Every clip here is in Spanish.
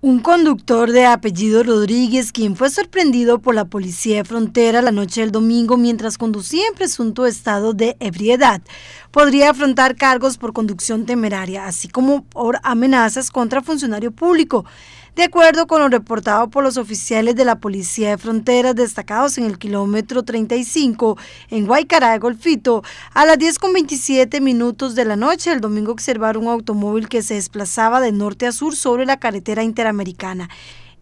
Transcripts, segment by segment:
Un conductor de apellido Rodríguez, quien fue sorprendido por la policía de frontera la noche del domingo mientras conducía en presunto estado de ebriedad, podría afrontar cargos por conducción temeraria, así como por amenazas contra funcionario público. De acuerdo con lo reportado por los oficiales de la Policía de Fronteras destacados en el kilómetro 35 en Guaycará de Golfito, a las 10.27 minutos de la noche el domingo observaron un automóvil que se desplazaba de norte a sur sobre la carretera interamericana.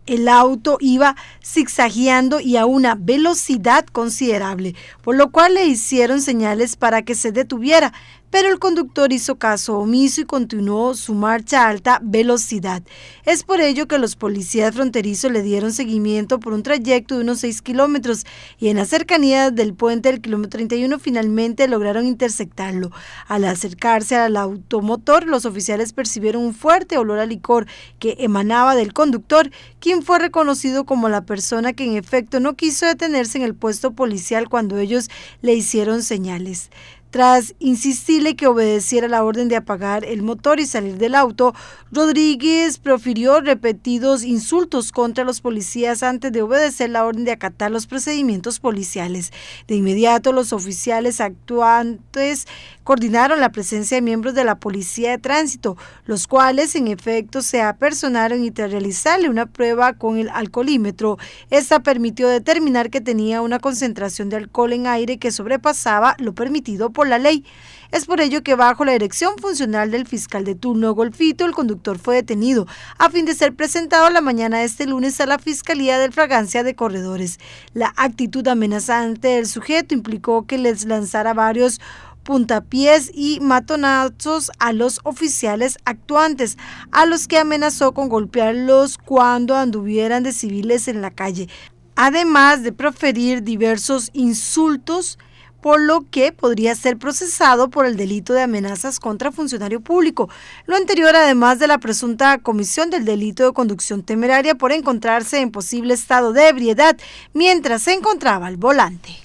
El auto iba zigzagueando y a una velocidad considerable, por lo cual le hicieron señales para que se detuviera, pero el conductor hizo caso omiso y continuó su marcha a alta velocidad. Es por ello que los policías fronterizos le dieron seguimiento por un trayecto de unos 6 kilómetros y en la cercanía del puente del kilómetro 31 finalmente lograron interceptarlo. Al acercarse al automotor, los oficiales percibieron un fuerte olor a licor que emanaba del conductor, quien fue reconocido como la persona que en efecto no quiso detenerse en el puesto policial cuando ellos le hicieron señales. Tras insistirle que obedeciera la orden de apagar el motor y salir del auto, Rodríguez profirió repetidos insultos contra los policías antes de obedecer la orden de acatar los procedimientos policiales. De inmediato, los oficiales actuantes coordinaron la presencia de miembros de la Policía de Tránsito, los cuales en efecto se apersonaron y tras realizarle una prueba con el alcoholímetro, esta permitió determinar que tenía una concentración de alcohol en aire que sobrepasaba lo permitido por la ley. Es por ello que bajo la dirección funcional del fiscal de turno Golfito, el conductor fue detenido a fin de ser presentado la mañana de este lunes a la Fiscalía del Fragancia de Corredores. La actitud amenazante del sujeto implicó que les lanzara varios puntapiés y matonazos a los oficiales actuantes, a los que amenazó con golpearlos cuando anduvieran de civiles en la calle, además de proferir diversos insultos por lo que podría ser procesado por el delito de amenazas contra funcionario público. Lo anterior, además de la presunta comisión del delito de conducción temeraria por encontrarse en posible estado de ebriedad mientras se encontraba al volante.